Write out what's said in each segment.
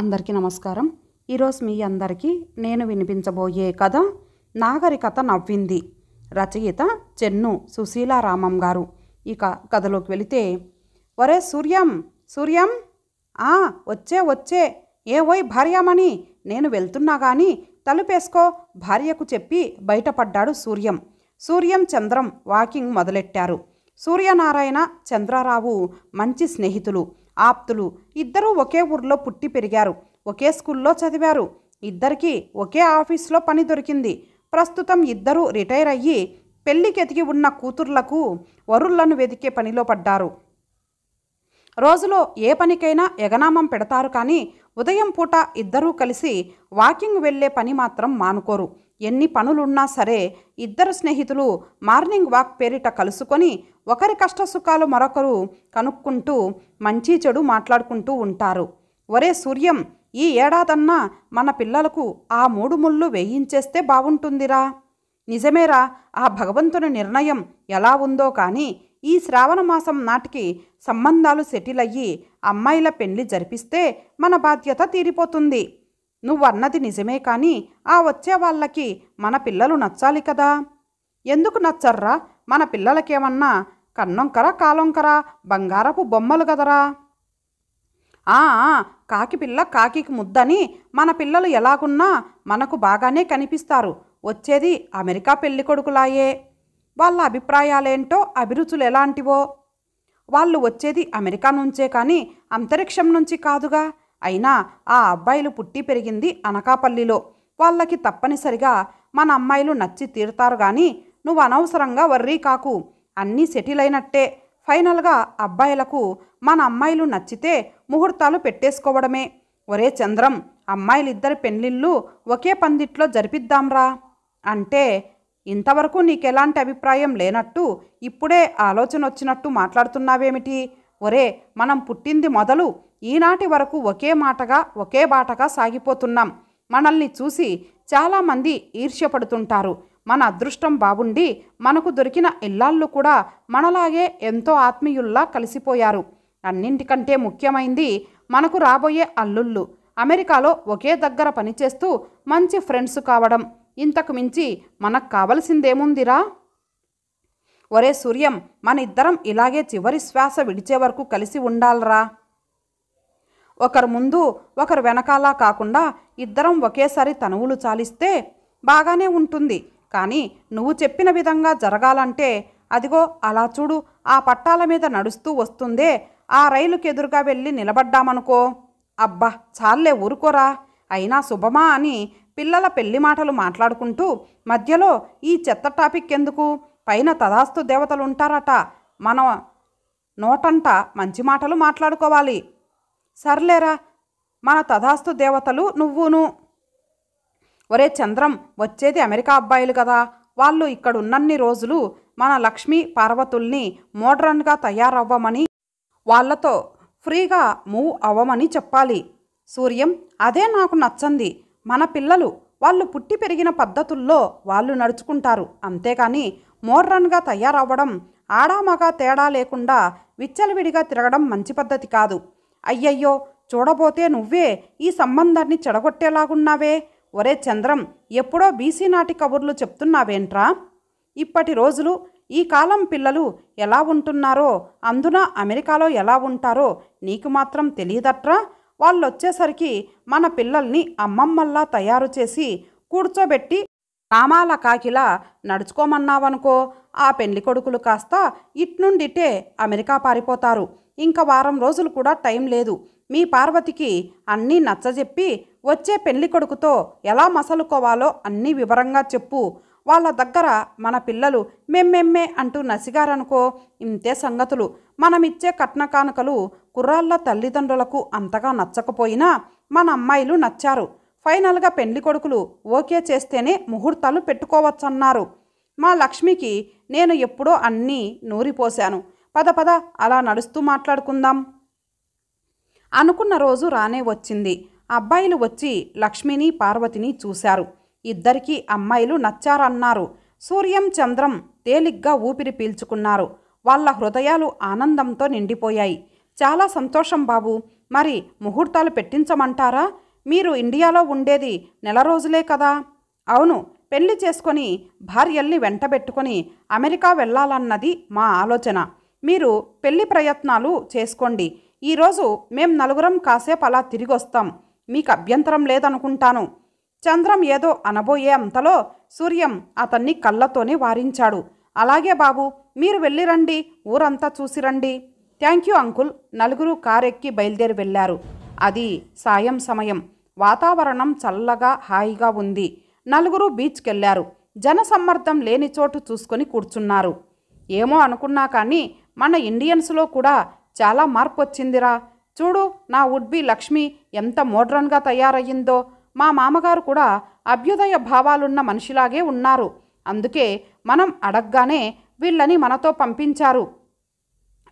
అందరికీ నమస్కారం ఈరోజు మీ అందరికీ నేను వినిపించబోయే కథ నాగరికత నవ్వింది రచయిత చెన్ను సుశీలారామం గారు ఇక కథలోకి వెళితే ఒరే సూర్యం సూర్యం ఆ వచ్చే వచ్చే ఏ ఓయ్ భార్యామణి నేను వెళ్తున్నా కానీ తలుపేసుకో భార్యకు చెప్పి బయటపడ్డాడు సూర్యం సూర్యం చంద్రం వాకింగ్ మొదలెట్టారు సూర్యనారాయణ చంద్రారావు మంచి స్నేహితులు ఆప్తులు ఇద్దరూ ఒకే ఊర్లో పుట్టి పెరిగారు ఒకే స్కూల్లో చదివారు ఇద్దరికీ ఒకే ఆఫీస్లో పని దొరికింది ప్రస్తుతం ఇద్దరూ రిటైర్ అయ్యి పెళ్లికెతికి ఉన్న కూతుర్లకు వరుళ్లను వెతికే పనిలో పడ్డారు రోజులో ఏ పనికైనా ఎగనామం పెడతారు కానీ ఉదయం పూట ఇద్దరూ కలిసి వాకింగ్ వెళ్ళే పని మాత్రం మానుకోరు ఎన్ని పనులున్నా సరే ఇద్దరు స్నేహితులు మార్నింగ్ వాక్ పేరిట కలుసుకొని ఒకరి కష్టసుఖాలు మరొకరు కనుక్కుంటూ మంచి చెడు మాట్లాడుకుంటూ ఉంటారు ఒరే సూర్యం ఈ ఏడాదన్నా మన పిల్లలకు ఆ మూడు ముళ్ళు వేయించేస్తే బాగుంటుందిరా నిజమేరా ఆ భగవంతుని నిర్ణయం ఎలా ఉందో కానీ ఈ శ్రావణ మాసం నాటికి సంబంధాలు సెటిల్ అయ్యి అమ్మాయిల పెళ్లి జరిపిస్తే మన బాధ్యత తీరిపోతుంది నువ్వన్నది నిజమే కానీ ఆ వచ్చే వాళ్ళకి మన పిల్లలు నచ్చాలి కదా ఎందుకు నచ్చర్రా మన పిల్లలకేమన్నా కన్నొంకర కాలొంకర బంగారపు బొమ్మలు కదరా ఆ కాకి పిల్ల కాకికి ముద్దని మన పిల్లలు ఎలాగున్నా మనకు బాగానే కనిపిస్తారు వచ్చేది అమెరికా పెళ్ళికొడుకులాయే వాళ్ళ అభిప్రాయాలేంటో అభిరుచులు ఎలాంటివో వాళ్ళు వచ్చేది అమెరికా నుంచే కానీ అంతరిక్షం నుంచి కాదుగా అయినా ఆ అబ్బాయిలు పుట్టి పెరిగింది అనకాపల్లిలో వాళ్ళకి తప్పనిసరిగా మన అమ్మాయిలు నచ్చి తీరుతారు కానీ నువ్వు అనవసరంగా వర్రీ కాకు అన్నీ సెటిల్ అయినట్టే ఫైనల్గా అబ్బాయిలకు మన అమ్మాయిలు నచ్చితే ముహూర్తాలు పెట్టేసుకోవడమే ఒరే చంద్రం అమ్మాయిలిద్దరి పెళ్లిళ్ళు ఒకే పందిట్లో జరిపిద్దాంరా అంటే ఇంతవరకు నీకెలాంటి అభిప్రాయం లేనట్టు ఇప్పుడే ఆలోచన వచ్చినట్టు మాట్లాడుతున్నావేమిటి ఒరే మనం పుట్టింది మొదలు ఈనాటి వరకు ఒకే మాటగా ఒకే బాటగా సాగిపోతున్నాం మనల్ని చూసి చాలామంది ఈర్ష్యపడుతుంటారు మన అదృష్టం బాగుండి మనకు దొరికిన ఇల్లాళ్ళు కూడా మనలాగే ఎంతో ఆత్మీయుల్లా కలిసిపోయారు అన్నింటికంటే ముఖ్యమైంది మనకు రాబోయే అల్లుళ్ళు అమెరికాలో ఒకే దగ్గర పనిచేస్తూ మంచి ఫ్రెండ్స్ కావడం ఇంతకు మించి మనకు కావలసిందేముందిరా ఒరే సూర్యం మన ఇద్దరం ఇలాగే చివరి శ్వాస విడిచే వరకు కలిసి ఉండాలరా ఒకరు ముందు ఒకరు వెనకాల కాకుండా ఇద్దరం ఒకేసారి తనువులు చాలిస్తే బాగానే ఉంటుంది కానీ నువ్వు చెప్పిన విధంగా జరగాలంటే అదిగో అలా చూడు ఆ పట్టాల మీద నడుస్తూ వస్తుందే ఆ రైలుకి ఎదురుగా వెళ్ళి నిలబడ్డామనుకో అబ్బా చాలే ఊరుకోరా అయినా శుభమా అని పిల్లల పెళ్లి మాటలు మాట్లాడుకుంటూ మధ్యలో ఈ చెత్త టాపిక్ ఎందుకు పైన తదాస్తు దేవతలు ఉంటారట మన నోటంట మంచి మాటలు మాట్లాడుకోవాలి సర్లేరా మన తథాస్తు దేవతలు నువ్వును ఒరే చంద్రం వచ్చేది అమెరికా అబ్బాయిలు కదా వాళ్ళు ఇక్కడున్నన్ని రోజులు మన లక్ష్మీ పార్వతుల్ని మోడ్రన్గా తయారవ్వమని వాళ్లతో ఫ్రీగా మూవ్ అవ్వమని చెప్పాలి సూర్యం అదే నాకు నచ్చంది మన పిల్లలు వాళ్ళు పుట్టి పెరిగిన పద్ధతుల్లో వాళ్ళు నడుచుకుంటారు అంతేకాని మోడ్రన్గా తయారవ్వడం ఆడామగా తేడా లేకుండా విచ్చలవిడిగా తిరగడం మంచి పద్ధతి కాదు అయ్యయ్యో చూడబోతే నువ్వే ఈ సంబంధాన్ని చెడగొట్టేలాగున్నావే ఒరే చంద్రం ఎప్పుడో బీసీ నాటి కబుర్లు చెప్తున్నావేంట్రా ఇప్పటి రోజులు ఈ కాలం పిల్లలు ఎలా ఉంటున్నారో అందున అమెరికాలో ఎలా ఉంటారో నీకు మాత్రం తెలియదట్రా వాళ్ళొచ్చేసరికి మన పిల్లల్ని అమ్మమ్మల్లా తయారు చేసి కూర్చోబెట్టి రామాల కాకిలా నడుచుకోమన్నావనుకో ఆ పెళ్లి కొడుకులు కాస్త ఇట్నుండిటే అమెరికా పారిపోతారు ఇంకా వారం రోజులు కూడా టైం లేదు మీ పార్వతికి అన్నీ నచ్చజెప్పి వచ్చే పెళ్లి కొడుకుతో ఎలా మసలుకోవాలో అన్నీ వివరంగా చెప్పు వాళ్ళ దగ్గర మన పిల్లలు మెమ్మెమ్మే అంటూ నసిగారనుకో ఇంతే సంగతులు మనమిచ్చే కట్న కానుకలు కుర్రాళ్ళ తల్లిదండ్రులకు అంతగా నచ్చకపోయినా మన అమ్మాయిలు నచ్చారు ఫైనల్గా పెళ్లి కొడుకులు ఓకే చేస్తేనే ముహూర్తాలు పెట్టుకోవచ్చన్నారు మా లక్ష్మికి నేను ఎప్పుడో అన్నీ నూరిపోశాను పద పద అలా నడుస్తూ మాట్లాడుకుందాం అనుకున్న రోజు రానే వచ్చింది అబ్బాయిలు వచ్చి లక్ష్మిని పార్వతిని చూశారు ఇద్దరికీ అమ్మాయిలు నచ్చారన్నారు సూర్యం చంద్రం తేలిగ్గా ఊపిరి పీల్చుకున్నారు వాళ్ళ హృదయాలు ఆనందంతో నిండిపోయాయి చాలా సంతోషం బాబు మరి ముహూర్తాలు పెట్టించమంటారా మీరు ఇండియాలో ఉండేది నెల రోజులే కదా అవును పెళ్లి చేసుకొని భార్యల్ని వెంటబెట్టుకొని అమెరికా వెళ్ళాలన్నది మా ఆలోచన మీరు పెళ్లి ప్రయత్నాలు చేసుకోండి ఈరోజు మేం నలుగురం కాసేపు అలా తిరిగి వస్తాం మీకు అభ్యంతరం లేదనుకుంటాను చంద్రం ఏదో అనబోయే అంతలో సూర్యం అతన్ని కళ్ళతోనే వారించాడు అలాగే బాబు మీరు వెళ్ళిరండి ఊరంతా చూసిరండి థ్యాంక్ యూ అంకుల్ నలుగురు కారెక్కి బయలుదేరి వెళ్ళారు అది సాయం సమయం వాతావరణం చల్లగా హాయిగా ఉంది నలుగురు బీచ్కెళ్లారు జనసమ్మర్దం లేని చోటు చూసుకొని కూర్చున్నారు ఏమో అనుకున్నా కానీ మన ఇండియన్స్లో కూడా చాలా మార్పు వచ్చిందిరా చూడు నా ఉడ్బి లక్ష్మి ఎంత మోడ్రన్గా తయారయ్యిందో మా మామగారు కూడా అభ్యుదయ భావాలున్న మనిషిలాగే ఉన్నారు అందుకే మనం అడగ్గానే వీళ్ళని మనతో పంపించారు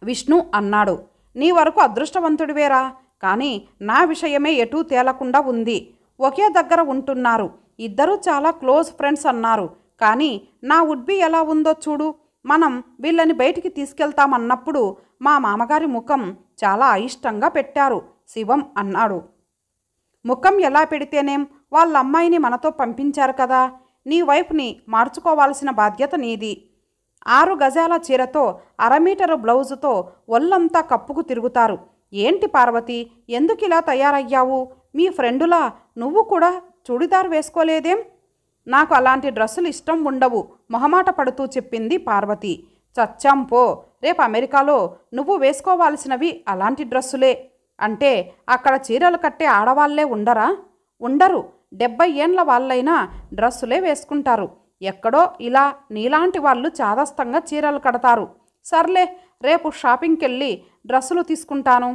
విష్ణు అన్నాడు నీ వరకు అదృష్టవంతుడివేరా కానీ నా విషయమే ఎటూ తేలకుండా ఉంది ఒకే దగ్గర ఉంటున్నారు ఇద్దరూ చాలా క్లోజ్ ఫ్రెండ్స్ అన్నారు కానీ నా ఉడ్బి ఎలా ఉందో చూడు మనం వీళ్ళని బయటికి తీసుకెళ్తామన్నప్పుడు మా మామగారి ముఖం చాలా అయిష్టంగా పెట్టారు శివం అన్నాడు ముఖం ఎలా పెడితేనేం వాళ్ళ అమ్మాయిని మనతో పంపించారు కదా నీ వైఫ్ని మార్చుకోవాల్సిన బాధ్యత నీది ఆరు గజాల చీరతో అరమీటరు బ్లౌజుతో ఒళ్ళంతా కప్పుకు తిరుగుతారు ఏంటి పార్వతి ఎందుకు ఇలా తయారయ్యావు మీ ఫ్రెండులా నువ్వు కూడా చుడిదార్ వేసుకోలేదేం నాకు అలాంటి డ్రెస్సులు ఇష్టం ఉండవు మొహమాట పడుతూ చెప్పింది పార్వతి చచ్చాం పో రేపు అమెరికాలో నువ్వు వేసుకోవాల్సినవి అలాంటి డ్రెస్సులే అంటే అక్కడ చీరలు కట్టే ఆడవాళ్లే ఉండరా ఉండరు డెబ్బై ఏండ్ల వాళ్ళైనా డ్రెస్సులే వేసుకుంటారు ఎక్కడో ఇలా నీలాంటి వాళ్ళు చాదస్తంగా చీరలు కడతారు సర్లే రేపు షాపింగ్కి వెళ్ళి డ్రెస్సులు తీసుకుంటాను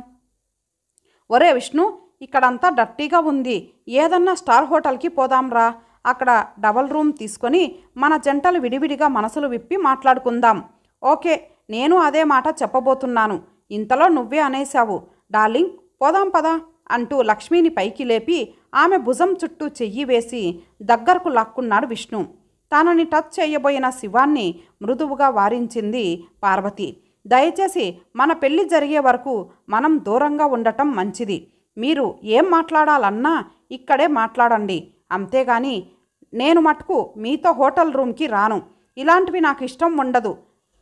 ఒరే విష్ణు ఇక్కడంతా డర్టీగా ఉంది ఏదన్నా స్టార్ హోటల్కి పోదాంరా అక్కడ డబల్ రూమ్ తీసుకొని మన జంటలు విడివిడిగా మనసులు విప్పి మాట్లాడుకుందాం ఓకే నేను అదే మాట చెప్పబోతున్నాను ఇంతలో నువ్వే అనేశావు డార్లింగ్ పోదాం పదా అంటూ లక్ష్మిని పైకి లేపి ఆమె భుజం చుట్టూ చెయ్యి వేసి దగ్గరకు లాక్కున్నాడు విష్ణు తనని టచ్ చేయబోయిన శివాన్ని మృదువుగా వారించింది పార్వతి దయచేసి మన పెళ్లి జరిగే వరకు మనం దూరంగా ఉండటం మంచిది మీరు ఏం మాట్లాడాలన్నా ఇక్కడే మాట్లాడండి అంతేగాని నేను మటుకు మీతో హోటల్ రూమ్కి రాను ఇలాంటివి నాకు ఇష్టం ఉండదు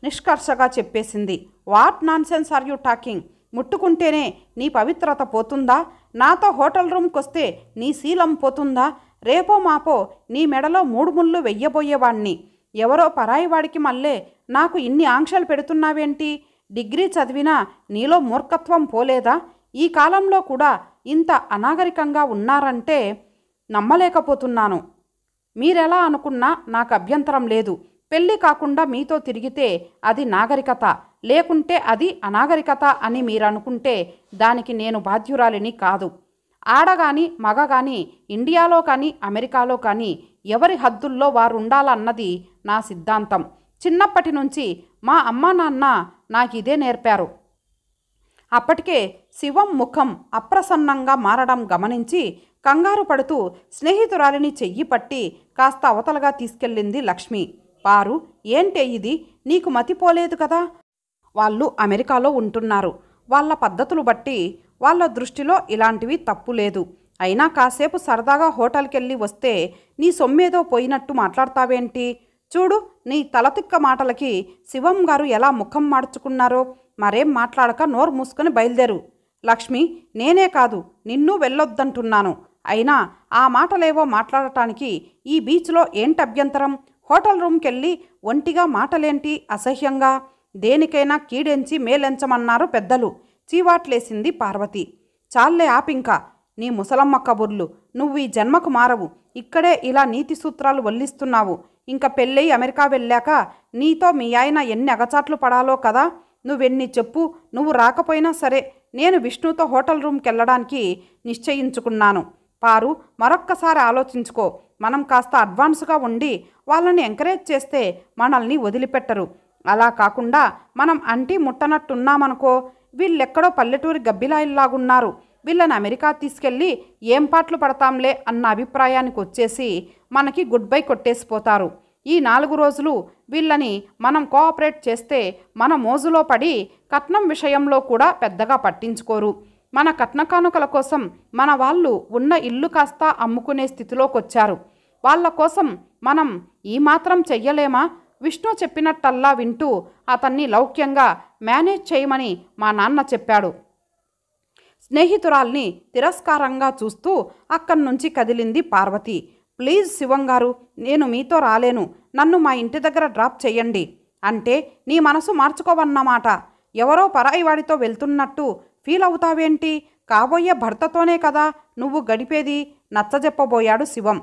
నిష్కర్షగా చెప్పేసింది what nonsense are you talking ముట్టుకుంటేనే నీ పవిత్రత పోతుందా నాతో హోటల్ రూమ్కి వస్తే నీ శీలం పోతుందా రేపో మాపో నీ మెడలో మూడు ముళ్ళు వెయ్యబోయేవాణ్ణి ఎవరో పరాయివాడికి మళ్ళే నాకు ఇన్ని ఆంక్షలు పెడుతున్నావేంటి డిగ్రీ చదివినా నీలో మూర్ఖత్వం పోలేదా ఈ కాలంలో కూడా ఇంత అనాగరికంగా ఉన్నారంటే నమ్మలేకపోతున్నాను మీరెలా అనుకున్నా నాకు అభ్యంతరం లేదు పెళ్ళి కాకుండా మీతో తిరిగితే అది నాగరికత లేకుంటే అది అనాగరికత అని మీరనుకుంటే దానికి నేను బాధ్యురాలిని కాదు ఆడగాని మగ ఇండియాలో కానీ అమెరికాలో కానీ ఎవరి హద్దుల్లో వారు ఉండాలన్నది నా సిద్ధాంతం చిన్నప్పటి నుంచి మా అమ్మా నాన్న నాకు ఇదే నేర్పారు అప్పటికే శివం ముఖం అప్రసన్నంగా మారడం గమనించి కంగారు పడుతూ స్నేహితురాలిని చెయ్యి పట్టి కాస్త అవతలగా తీసుకెళ్ళింది లక్ష్మి పారు ఏంటే ఇది నీకు మతిపోలేదు కదా వాళ్ళు అమెరికాలో ఉంటున్నారు వాళ్ళ పద్ధతులు బట్టి వాళ్ళ దృష్టిలో ఇలాంటివి తప్పు లేదు అయినా కాసేపు సరదాగా హోటల్కెళ్ళి వస్తే నీ సొమ్మేదో పోయినట్టు మాట్లాడతావేంటి చూడు నీ తలతిక్క మాటలకి శివం గారు ఎలా ముఖం మార్చుకున్నారో మరేం మాట్లాడక నోరు మూసుకొని బయలుదేరు లక్ష్మి నేనే కాదు నిన్ను వెళ్ళొద్దంటున్నాను అయినా ఆ మాటలేవో మాట్లాడటానికి ఈ బీచ్లో ఏంటి అభ్యంతరం హోటల్ రూమ్కెళ్ళి ఒంటిగా మాటలేంటి అసహ్యంగా దేనికైనా కీడెంచి మేలెంచమన్నారు పెద్దలు చీవాట్లేసింది పార్వతి చాల్లే ఆపింకా నీ ముసలమ్మ కబుర్లు నువ్వు ఈ జన్మకు మారవు ఇక్కడే ఇలా నీతి సూత్రాలు వల్లిస్తున్నావు ఇంకా పెళ్ళై అమెరికా వెళ్ళాక నీతో మీ ఆయన ఎన్ని అగచాట్లు పడాలో కదా నువ్వెన్ని చెప్పు నువ్వు రాకపోయినా సరే నేను విష్ణుతో హోటల్ రూమ్కి వెళ్ళడానికి నిశ్చయించుకున్నాను పారు మరొక్కసారి ఆలోచించుకో మనం కాస్త అడ్వాన్స్గా ఉండి వాళ్ళని ఎంకరేజ్ చేస్తే మనల్ని వదిలిపెట్టరు అలా కాకుండా మనం అంటీ ముట్టనట్టున్నామనుకో వీళ్ళెక్కడో పల్లెటూరి గబ్బిలాయిల్లాగున్నారు వీళ్ళని అమెరికా తీసుకెళ్ళి ఏం పాటలు పడతాంలే అన్న అభిప్రాయానికి వచ్చేసి మనకి గుడ్ బై కొట్టేసిపోతారు ఈ నాలుగు రోజులు వీళ్ళని మనం కోఆపరేట్ చేస్తే మన మోజులో పడి కట్నం విషయంలో కూడా పెద్దగా పట్టించుకోరు మన కట్నకానుకల కోసం మన వాళ్ళు ఉన్న ఇల్లు కాస్త అమ్ముకునే స్థితిలోకొచ్చారు వాళ్ళ కోసం మనం ఈమాత్రం చెయ్యలేమా విష్ణు చెప్పినట్టల్లా వింటూ అతన్ని లౌక్యంగా మేనేజ్ చేయమని మా నాన్న చెప్పాడు స్నేహితురాల్ని తిరస్కారంగా చూస్తూ అక్కడి నుంచి కదిలింది పార్వతి ప్లీజ్ శివంగారు నేను మీతో రాలేను నన్ను మా ఇంటి దగ్గర డ్రాప్ చేయండి అంటే నీ మనసు మార్చుకోవన్నమాట ఎవరో పరాయివాడితో వెళ్తున్నట్టు ఫీల్ అవుతావేంటి కాబోయే భర్తతోనే కదా నువ్వు గడిపేది నచ్చజెప్పబోయాడు శివం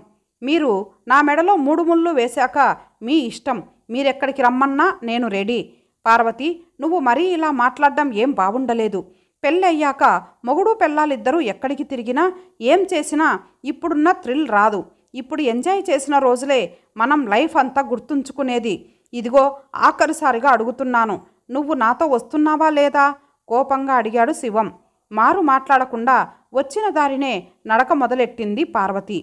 మీరు నా మెడలో మూడు ముళ్ళు వేశాక మీ ఇష్టం మీరెక్కడికి రమ్మన్నా నేను రెడీ పార్వతి నువ్వు మరీ ఇలా మాట్లాడడం ఏం బాగుండలేదు పెళ్ళయ్యాక మొగుడు పెళ్ళాలిద్దరూ ఎక్కడికి తిరిగినా ఏం చేసినా ఇప్పుడున్న థ్రిల్ రాదు ఇప్పుడు ఎంజాయ్ చేసిన రోజులే మనం లైఫ్ అంతా గుర్తుంచుకునేది ఇదిగో ఆఖరిసారిగా అడుగుతున్నాను నువ్వు నాతో వస్తున్నావా లేదా కోపంగా అడిగాడు శివం మారు మాట్లాడకుండా వచ్చిన దారినే నడక మొదలెట్టింది పార్వతి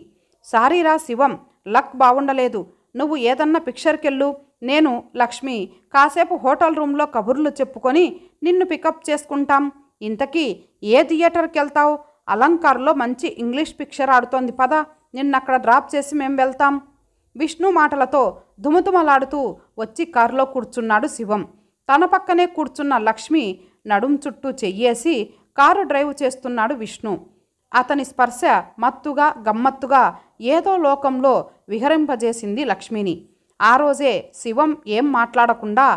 సారీరా శివం లక్ బాగుండలేదు నువ్వు ఏదన్నా పిక్చర్కెళ్ళు నేను లక్ష్మి కాసేపు హోటల్ రూమ్లో కబుర్లు చెప్పుకొని నిన్ను పికప్ చేసుకుంటాం ఇంతకీ ఏ థియేటర్కి వెళ్తావు అలంకార్లో మంచి ఇంగ్లీష్ పిక్చర్ ఆడుతోంది పద నిన్నక్కడ డ్రాప్ చేసి మేం వెళ్తాం విష్ణు మాటలతో దుమదుమలాడుతూ వచ్చి కారులో కూర్చున్నాడు శివం తన పక్కనే కూర్చున్న లక్ష్మి నడుం చుట్టూ చెయ్యేసి కారు డ్రైవ్ చేస్తున్నాడు విష్ణు అతని స్పర్శ మత్తుగా గమ్మత్తుగా ఏదో లోకంలో విహరింపజేసింది లక్ష్మిని ఆ రోజే శివం ఏం మాట్లాడకుండా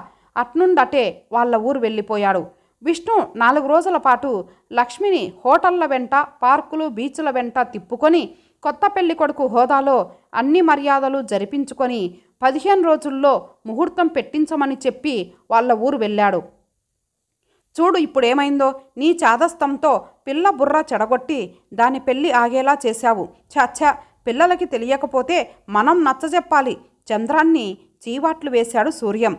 అట్నుండటే వాళ్ళ ఊరు వెళ్ళిపోయాడు విష్ణు నాలుగు రోజుల పాటు లక్ష్మిని హోటళ్ల వెంట పార్కులు బీచ్ల వెంట తిప్పుకొని కొత్త పెళ్లి కొడుకు హోదాలో అన్ని మర్యాదలు జరిపించుకొని పదిహేను రోజుల్లో ముహూర్తం పెట్టించమని చెప్పి వాళ్ళ ఊరు వెళ్ళాడు చూడు ఇప్పుడేమైందో నీ చాదస్తంతో పిల్ల బుర్ర చెడగొట్టి దాని పెళ్ళి ఆగేలా చేశావు చాచా పిల్లలకి తెలియకపోతే మనం నచ్చజెప్పాలి చంద్రాన్ని చీవాట్లు వేశాడు సూర్యం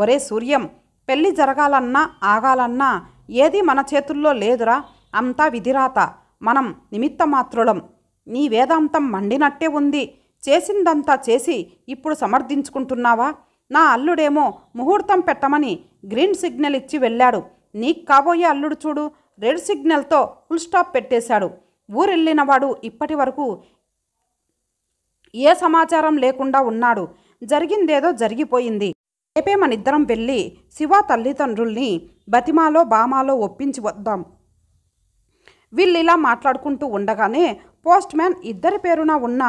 ఒరే సూర్యం పెళ్ళి జరగాలన్నా ఆగాలన్నా ఏది మన చేతుల్లో లేదురా అంతా విధిరాత మనం నిమిత్తమాత్రులం నీ వేదాంతం మండినట్టే ఉంది చేసిందంతా చేసి ఇప్పుడు సమర్థించుకుంటున్నావా నా అల్లుడేమో ముహూర్తం పెట్టమని గ్రీన్ సిగ్నల్ ఇచ్చి వెళ్ళాడు నీకు కాబోయే అల్లుడు చూడు రెడ్ సిగ్నల్తో ఫుల్ స్టాప్ పెట్టేశాడు ఊరెళ్ళినవాడు ఇప్పటి వరకు ఏ సమాచారం లేకుండా ఉన్నాడు జరిగిందేదో జరిగిపోయింది రేపే మనిద్దరం వెళ్ళి శివ తల్లిదండ్రుల్ని బతిమాలో బామాలో ఒప్పించి వద్దాం వీళ్ళిలా మాట్లాడుకుంటూ ఉండగానే పోస్ట్ మ్యాన్ ఇద్దరి పేరున ఉన్న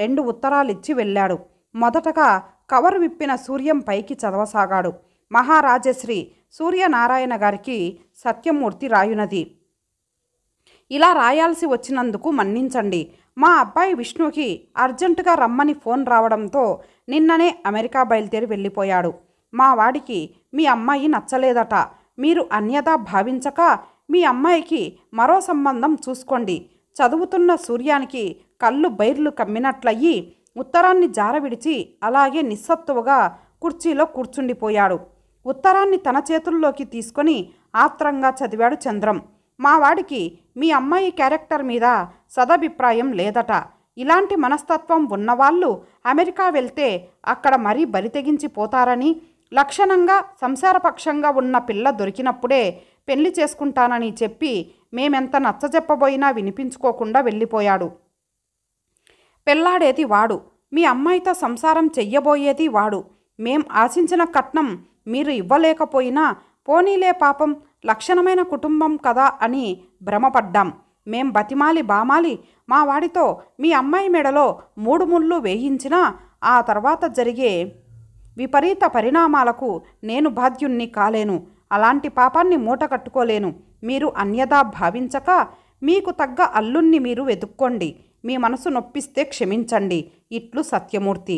రెండు ఉత్తరాలు ఇచ్చి వెళ్ళాడు మొదటగా కవర్ విప్పిన సూర్యం పైకి చదవసాగాడు మహారాజశ్రీ సూర్యనారాయణ గారికి సత్యమూర్తి రాయునది ఇలా రాయాల్సి వచ్చినందుకు మన్నించండి మా అబ్బాయి విష్ణుకి అర్జెంటుగా రమ్మని ఫోన్ రావడంతో నిన్ననే అమెరికా బయలుదేరి వెళ్ళిపోయాడు మా వాడికి మీ అమ్మాయి నచ్చలేదట మీరు అన్యదా భావించక మీ అమ్మాయికి మరో సంబంధం చూసుకోండి చదువుతున్న సూర్యానికి కళ్ళు బైర్లు కమ్మినట్లయి ఉత్తరాన్ని జారవిడిచి అలాగే నిస్సత్తువుగా కుర్చీలో కూర్చుండిపోయాడు ఉత్తరాన్ని తన చేతుల్లోకి తీసుకొని ఆత్రంగా చదివాడు చంద్రం మా వాడికి మీ అమ్మాయి క్యారెక్టర్ మీద సదభిప్రాయం లేదట ఇలాంటి మనస్తత్వం ఉన్నవాళ్ళు అమెరికా వెళ్తే అక్కడ మరీ బరితెగించిపోతారని లక్షణంగా సంసారపక్షంగా ఉన్న పిల్ల దొరికినప్పుడే పెళ్లి చేసుకుంటానని చెప్పి మేమెంత నచ్చజెప్పబోయినా వినిపించుకోకుండా వెళ్ళిపోయాడు పెళ్లాడేది వాడు మీ అమ్మాయితో సంసారం చెయ్యబోయేది వాడు మేం ఆశించిన కట్నం మీరు ఇవ్వలేకపోయినా పోనీలే పాపం లక్షణమైన కుటుంబం కదా అని భ్రమపడ్డాం మేం బతిమాలి బామాలి మా వాడితో మీ అమ్మాయి మెడలో మూడు ముళ్ళు వేయించినా ఆ తర్వాత జరిగే విపరీత పరిణామాలకు నేను బాధ్యుణ్ణి కాలేను అలాంటి పాపాన్ని మూట కట్టుకోలేను మీరు అన్యదా భావించక మీకు తగ్గ అల్లుణ్ణి మీరు వెతుక్కోండి మీ మనసు నొప్పిస్తే క్షమించండి ఇట్లు సత్యమూర్తి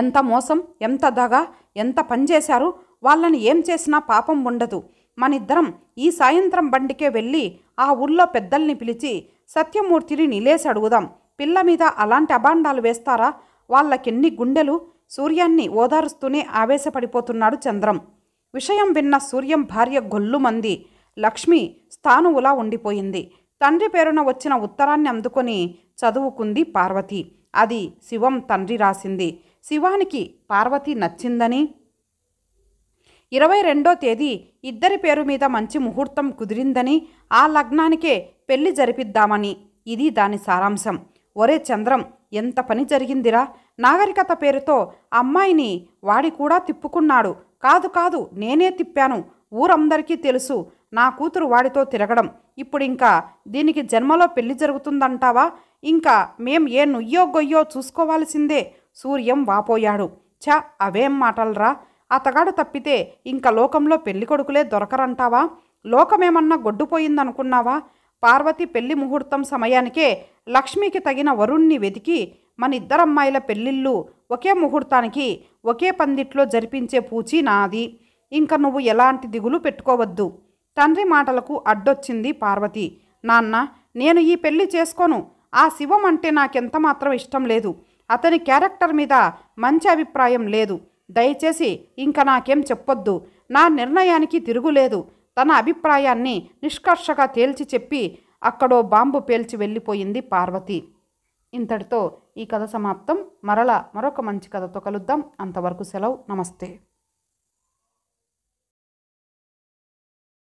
ఎంత మోసం ఎంత దగ ఎంత పనిచేశారు వాళ్ళని ఏం చేసినా పాపం ఉండదు మనిద్దరం ఈ సాయంత్రం బండికే వెళ్ళి ఆ ఊళ్ళో పెద్దల్ని పిలిచి సత్యమూర్తిని నిలేసి అడుగుదాం పిల్ల మీద అలాంటి అభాండాలు వేస్తారా వాళ్ళకెన్ని గుండెలు సూర్యాన్ని ఓదారుస్తూనే ఆవేశపడిపోతున్నాడు చంద్రం విషయం విన్న సూర్యం భార్య గొల్లుమంది లక్ష్మి స్థానువులా ఉండిపోయింది తండ్రి పేరున వచ్చిన ఉత్తరాన్ని అందుకొని చదువుకుంది పార్వతి అది శివం తండ్రి రాసింది శివానికి పార్వతి నచ్చిందని ఇరవై రెండో తేదీ ఇద్దరి పేరు మీద మంచి ముహూర్తం కుదిరిందని ఆ లగ్నానికే పెళ్లి జరిపిద్దామని ఇది దాని సారాంశం ఒరే చంద్రం ఎంత పని జరిగిందిరా నాగరికత పేరుతో అమ్మాయిని వాడి కూడా తిప్పుకున్నాడు కాదు కాదు నేనే తిప్పాను ఊరందరికీ తెలుసు నా కూతురు వాడితో తిరగడం ఇప్పుడు ఇంకా దీనికి జన్మలో పెళ్లి జరుగుతుందంటావా ఇంకా మేం ఏ నుయ్యో గొయ్యో చూసుకోవాల్సిందే సూర్యం వాపోయాడు ఛ అవేం మాటలరా అతగాడు తప్పితే ఇంక లోకంలో పెళ్లి కొడుకులే దొరకరంటావా లోకమేమన్నా గొడ్డుపోయిందనుకున్నావా పార్వతి పెళ్లి ముహూర్తం సమయానికే లక్ష్మికి తగిన వరుణ్ణి వెతికి మన ఇద్దరమ్మాయిల పెళ్ళిళ్ళు ఒకే ముహూర్తానికి ఒకే పందిట్లో జరిపించే పూచి నాది ఇంక నువ్వు ఎలాంటి దిగులు పెట్టుకోవద్దు తండ్రి మాటలకు అడ్డొచ్చింది పార్వతి నాన్న నేను ఈ పెళ్లి చేసుకోను ఆ శివం అంటే నాకెంత మాత్రం ఇష్టం లేదు అతని క్యారెక్టర్ మీద మంచి అభిప్రాయం లేదు దయచేసి ఇంకా నాకేం చెప్పొద్దు నా నిర్ణయానికి తిరుగులేదు తన అభిప్రాయాన్ని నిష్కర్షగా తేల్చి చెప్పి అక్కడో బాంబు పేల్చి వెళ్ళిపోయింది పార్వతి ఇంతటితో ఈ కథ సమాప్తం మరలా మరొక మంచి కథతో కలుద్దాం అంతవరకు సెలవు నమస్తే